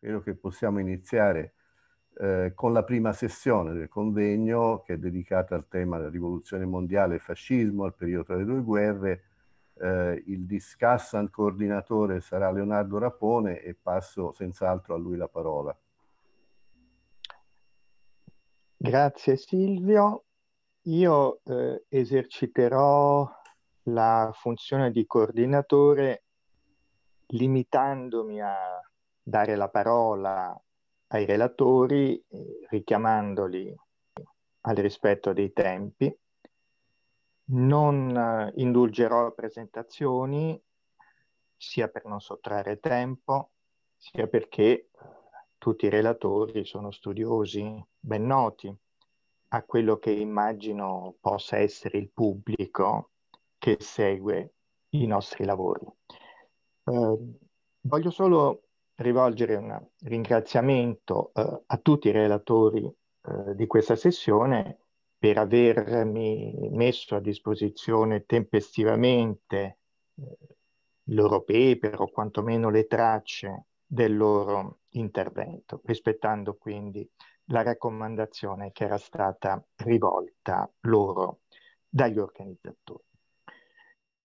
credo che possiamo iniziare eh, con la prima sessione del convegno che è dedicata al tema della rivoluzione mondiale e fascismo, al periodo tra le due guerre. Eh, il discussant coordinatore sarà Leonardo Rapone e passo senz'altro a lui la parola. Grazie Silvio. Io eh, eserciterò la funzione di coordinatore limitandomi a dare la parola ai relatori, eh, richiamandoli al rispetto dei tempi. Non eh, indulgerò a presentazioni, sia per non sottrarre tempo, sia perché eh, tutti i relatori sono studiosi ben noti a quello che immagino possa essere il pubblico che segue i nostri lavori. Eh, voglio solo rivolgere un ringraziamento eh, a tutti i relatori eh, di questa sessione per avermi messo a disposizione tempestivamente eh, il loro paper o quantomeno le tracce del loro intervento, rispettando quindi la raccomandazione che era stata rivolta loro dagli organizzatori.